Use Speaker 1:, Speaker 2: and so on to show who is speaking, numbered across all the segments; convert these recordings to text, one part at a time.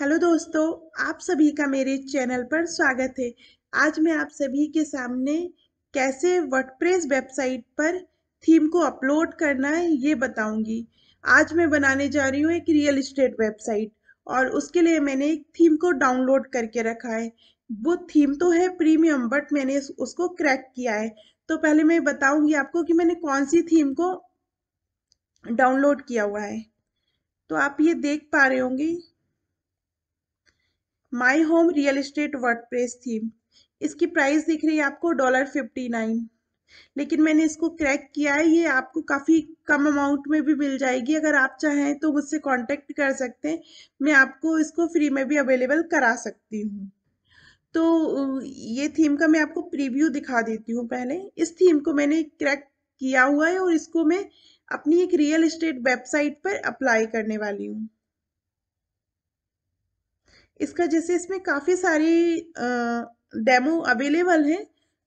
Speaker 1: hello दोस्तों आप सभी का मेरे चैनल पर स्वागत है आज मैं आप सभी के सामने कैसे वर्डप्रेस वेबसाइट पर थीम को अपलोड करना है ये बताऊंगी आज मैं बनाने जा रही हूँ एक रियल इस्टेट वेबसाइट और उसके लिए मैंने एक थीम को डाउनलोड करके रखा है वो थीम तो है प्रीमियम बट मैंने उसको क्रैक किया है तो पहले मैं बताऊंगी आपको कि मैंने कौन सी थीम को डाउनलोड किया हुआ है तो आप ये देख पा रहे होंगे my home real estate press theme इसकी प्राइस दिख रही है आपको डॉलर फिफ्टी नाइन लेकिन मैंने इसको क्रैक किया है ये आपको काफ़ी कम अमाउंट में भी मिल जाएगी अगर आप चाहें तो मुझसे कांटेक्ट कर सकते हैं मैं आपको इसको फ्री में भी अवेलेबल करा सकती हूँ तो ये थीम का मैं आपको प्रीव्यू दिखा देती हूँ पहले इस थीम को मैंने क्रैक किया हुआ है और इसको मैं अपनी एक रियल इस्टेट वेबसाइट पर अप्लाई करने वाली हूँ इसका जैसे इसमें काफ़ी सारी डेमो अवेलेबल हैं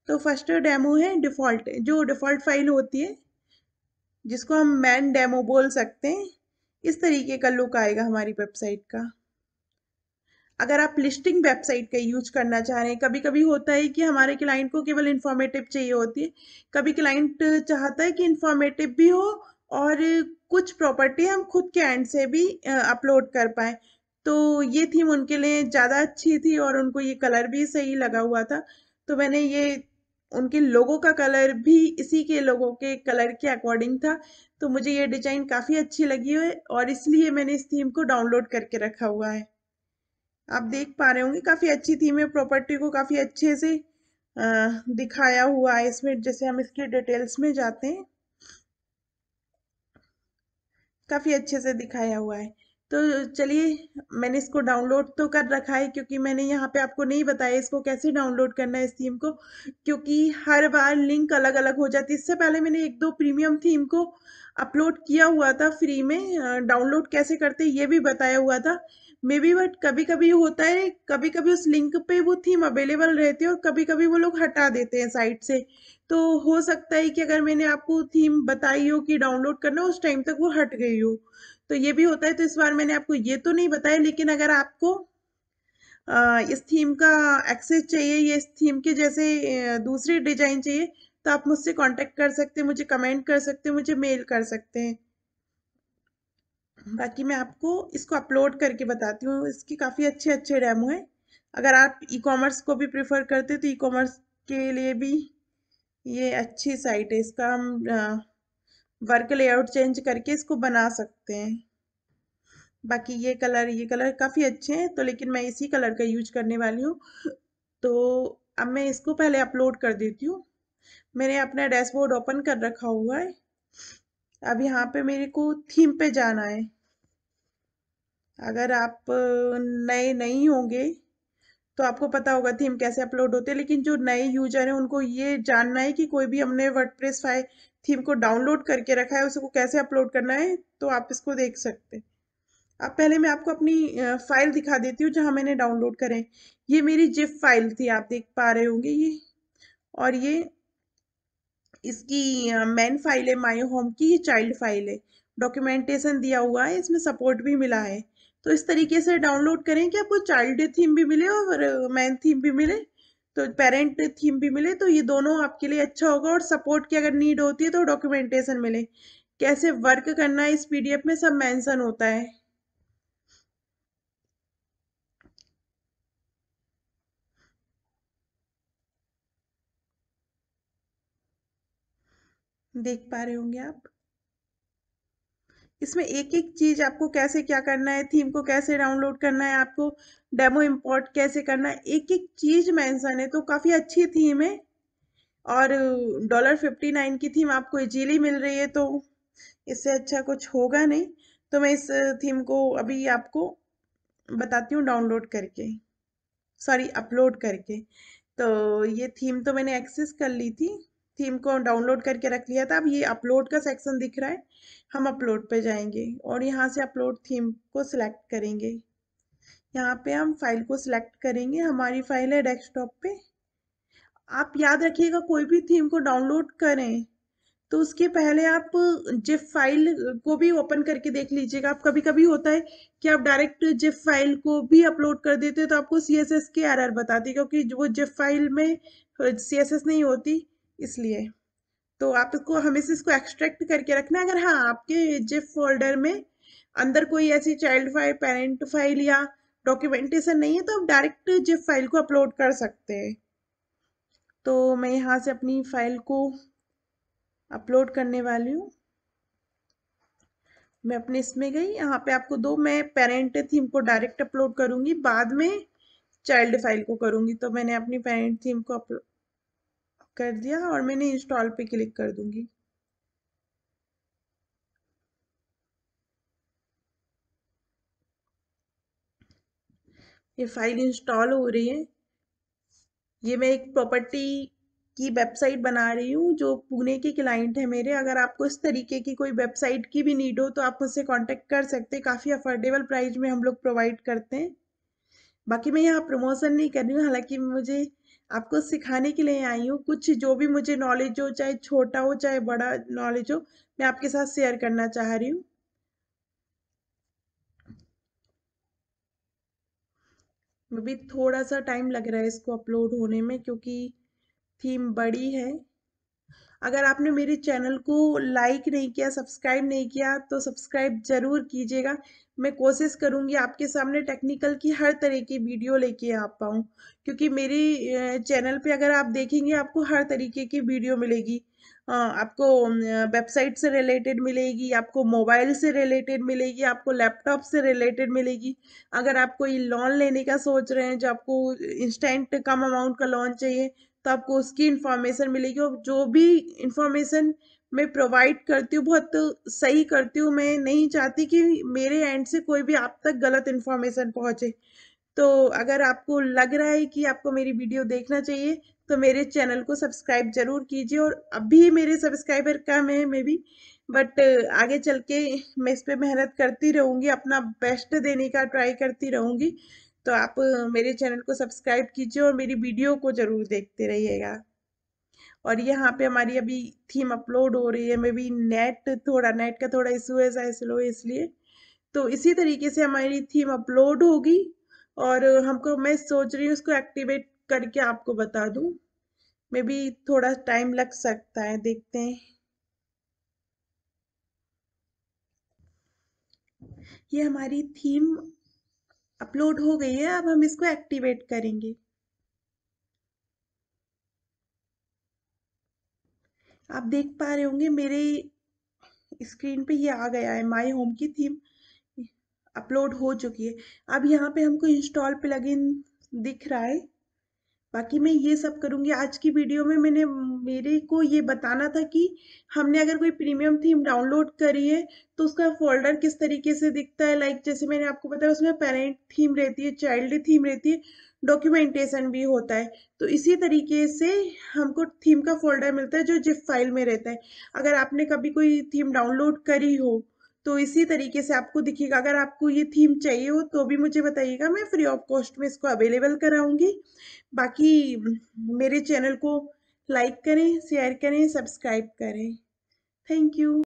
Speaker 1: तो फर्स्ट डेमो है डिफ़ॉल्ट जो डिफ़ॉल्ट फाइल होती है जिसको हम मैन डेमो बोल सकते हैं इस तरीके का लुक आएगा हमारी वेबसाइट का अगर आप लिस्टिंग वेबसाइट का यूज करना चाह रहे हैं कभी कभी होता है कि हमारे क्लाइंट को केवल इन्फॉर्मेटिव चाहिए होती है कभी क्लाइंट चाहता है कि इन्फॉर्मेटिव भी हो और कुछ प्रॉपर्टी हम खुद के एंड से भी अपलोड कर पाएँ तो ये थीम उनके लिए ज़्यादा अच्छी थी और उनको ये कलर भी सही लगा हुआ था तो मैंने ये उनके लोगों का कलर भी इसी के लोगों के कलर के अकॉर्डिंग था तो मुझे ये डिजाइन काफ़ी अच्छी लगी है और इसलिए मैंने इस थीम को डाउनलोड करके रखा हुआ है आप देख पा रहे होंगे काफ़ी अच्छी थीम है प्रॉपर्टी को काफ़ी अच्छे से दिखाया हुआ है इसमें जैसे हम इसके डिटेल्स में जाते हैं काफ़ी अच्छे से दिखाया हुआ है तो चलिए मैंने इसको डाउनलोड तो कर रखा है क्योंकि मैंने यहाँ पे आपको नहीं बताया इसको कैसे डाउनलोड करना है इस थीम को क्योंकि हर बार लिंक अलग अलग हो जाती है इससे पहले मैंने एक दो प्रीमियम थीम को अपलोड किया हुआ था फ्री में डाउनलोड कैसे करते ये भी बताया हुआ था मे बी बट कभी कभी होता है कभी कभी उस लिंक पे वो थीम अवेलेबल रहती है और कभी कभी वो लोग हटा देते हैं साइट से तो हो सकता है कि अगर मैंने आपको थीम बताई हो कि डाउनलोड करना उस टाइम तक वो हट गई हो तो ये भी होता है तो इस बार मैंने आपको ये तो नहीं बताया लेकिन अगर आपको इस थीम का एक्सेस चाहिए या इस थीम के जैसे दूसरी डिजाइन चाहिए तो आप मुझसे कांटेक्ट कर सकते हैं मुझे कमेंट कर सकते हैं मुझे मेल कर सकते हैं बाकी मैं आपको इसको अपलोड करके बताती हूँ इसके काफ़ी अच्छे अच्छे डेमो हैं अगर आप ई कॉमर्स को भी प्रेफर करते तो ई कॉमर्स के लिए भी ये अच्छी साइट है इसका हम वर्क लेआउट चेंज करके इसको बना सकते हैं बाकी ये कलर ये कलर काफ़ी अच्छे हैं तो लेकिन मैं इसी कलर का यूज करने वाली हूँ तो अब मैं इसको पहले अपलोड कर देती हूँ मैंने अपना डैशबोर्ड ओपन कर रखा हुआ है अब यहाँ पे मेरे को थीम पे जाना है अगर आप नए नहीं होंगे तो आपको पता होगा थीम कैसे अपलोड होते हैं लेकिन जो नए यूजर हैं उनको ये जानना है कि कोई भी हमने वर्ड फाइल थीम को डाउनलोड करके रखा है उसको कैसे अपलोड करना है तो आप इसको देख सकते हैं अब पहले मैं आपको अपनी फाइल दिखा देती हूँ जहाँ मैंने डाउनलोड करें ये मेरी जिप फाइल थी आप देख पा रहे होंगे ये और ये इसकी मेन फाइल है माई होम की ये चाइल्ड फाइल है डॉक्यूमेंटेशन दिया हुआ है इसमें सपोर्ट भी मिला है तो इस तरीके से डाउनलोड करें कि आपको चाइल्ड डे थीम भी मिले और मैन थीम भी मिले तो पेरेंट थीम भी मिले तो ये दोनों आपके लिए अच्छा होगा और सपोर्ट की अगर नीड होती है तो डॉक्यूमेंटेशन मिले कैसे वर्क करना है इस पीडीएफ में सब मेंशन होता है देख पा रहे होंगे आप इसमें एक एक चीज़ आपको कैसे क्या करना है थीम को कैसे डाउनलोड करना है आपको डेमो इंपोर्ट कैसे करना है एक एक चीज़ मैं है तो काफ़ी अच्छी थीम है और डॉलर फिफ्टी नाइन की थीम आपको इजीली मिल रही है तो इससे अच्छा कुछ होगा नहीं तो मैं इस थीम को अभी आपको बताती हूँ डाउनलोड करके सॉरी अपलोड करके तो ये थीम तो मैंने एक्सेस कर ली थी थीम को डाउनलोड करके रख लिया था अब ये अपलोड का सेक्शन दिख रहा है हम अपलोड पे जाएंगे और यहाँ से अपलोड थीम को सिलेक्ट करेंगे यहाँ पे हम फाइल को सिलेक्ट करेंगे हमारी फाइल है डेस्कटॉप पे आप याद रखिएगा कोई भी थीम को डाउनलोड करें तो उसके पहले आप जिप फाइल को भी ओपन करके देख लीजिएगा आप कभी कभी होता है कि आप डायरेक्ट जिप फाइल को भी अपलोड कर देते हो तो आपको सी एस एस के एरर बताती क्योंकि वो जिप फाइल में सी एस एस नहीं होती इसलिए तो आपको हमेशा इसको एक्सट्रैक्ट करके रखना है अगर हाँ आपके जिप फोल्डर में अंदर कोई ऐसी चाइल्ड फाइल पेरेंट फाइल या डॉक्यूमेंटेशन नहीं है तो आप डायरेक्ट जिप फाइल को अपलोड कर सकते हैं तो मैं यहाँ से अपनी फाइल को अपलोड करने वाली हूँ मैं अपने इसमें गई यहाँ पे आपको दो मैं पेरेंट थीम को डायरेक्ट अपलोड करूँगी बाद में चाइल्ड फाइल को करूँगी तो मैंने अपनी पेरेंट थीम को अपलोड कर दिया और मैंने इंस्टॉल पे क्लिक कर दूंगी ये फाइल इंस्टॉल हो रही है ये मैं एक प्रॉपर्टी की वेबसाइट बना रही हूँ जो पुणे के क्लाइंट है मेरे अगर आपको इस तरीके की कोई वेबसाइट की भी नीड हो तो आप मुझसे कांटेक्ट कर सकते हैं काफ़ी अफोर्डेबल प्राइस में हम लोग प्रोवाइड करते हैं बाकी मैं यहाँ प्रमोशन नहीं कर रही हूँ हालांकि मुझे आपको सिखाने के लिए आई हूँ कुछ जो भी मुझे नॉलेज हो चाहे छोटा हो चाहे बड़ा नॉलेज हो मैं आपके साथ शेयर करना चाह रही हूँ अभी थोड़ा सा टाइम लग रहा है इसको अपलोड होने में क्योंकि थीम बड़ी है अगर आपने मेरे चैनल को लाइक नहीं किया सब्सक्राइब नहीं किया तो सब्सक्राइब ज़रूर कीजिएगा मैं कोशिश करूँगी आपके सामने टेक्निकल की हर तरह की वीडियो लेके आ पाऊँ क्योंकि मेरे चैनल पे अगर आप देखेंगे आपको हर तरीके की वीडियो मिलेगी आपको वेबसाइट से रिलेटेड मिलेगी आपको मोबाइल से रिलेटेड मिलेगी आपको लैपटॉप से रिलेटेड मिलेगी अगर आप कोई लोन लेने का सोच रहे हैं जो आपको इंस्टेंट कम अमाउंट का लोन चाहिए तो आपको उसकी इन्फॉर्मेशन मिलेगी और जो भी इन्फॉर्मेशन मैं प्रोवाइड करती हूँ बहुत सही करती हूँ मैं नहीं चाहती कि मेरे एंड से कोई भी आप तक गलत इन्फॉर्मेशन पहुँचे तो अगर आपको लग रहा है कि आपको मेरी वीडियो देखना चाहिए तो मेरे चैनल को सब्सक्राइब जरूर कीजिए और अभी मेरे सब्सक्राइबर कम है मे भी बट आगे चल के मैं इस पर मेहनत करती रहूँगी अपना बेस्ट देने का ट्राई करती रहूँगी तो आप मेरे चैनल को सब्सक्राइब कीजिए और मेरी वीडियो को ज़रूर देखते रहिएगा और यहाँ पे हमारी अभी थीम अपलोड हो रही है मे भी नेट थोड़ा नेट का थोड़ा इशू है स्लो है इसलिए तो इसी तरीके से हमारी थीम अपलोड होगी और हमको मैं सोच रही हूँ उसको एक्टिवेट करके आपको बता दूँ मे भी थोड़ा टाइम लग सकता है देखते हैं ये हमारी थीम अपलोड हो गई है अब हम इसको एक्टिवेट करेंगे आप देख पा रहे होंगे मेरे स्क्रीन पे ये आ गया है माई होम की थीम अपलोड हो चुकी है अब यहाँ पे हमको इंस्टॉल प्लगइन दिख रहा है बाकी मैं ये सब करूँगी आज की वीडियो में मैंने मेरे को ये बताना था कि हमने अगर कोई प्रीमियम थीम डाउनलोड करी है तो उसका फोल्डर किस तरीके से दिखता है लाइक जैसे मैंने आपको बताया उसमें पेरेंट थीम रहती है चाइल्ड थीम रहती है डॉक्यूमेंटेशन भी होता है तो इसी तरीके से हमको थीम का फोल्डर मिलता है जो जिप फाइल में रहता है अगर आपने कभी कोई थीम डाउनलोड करी हो तो इसी तरीके से आपको दिखेगा अगर आपको ये थीम चाहिए हो तो भी मुझे बताइएगा मैं फ्री ऑफ कॉस्ट में इसको अवेलेबल कराऊंगी बाकी मेरे चैनल को लाइक करें शेयर करें सब्सक्राइब करें थैंक यू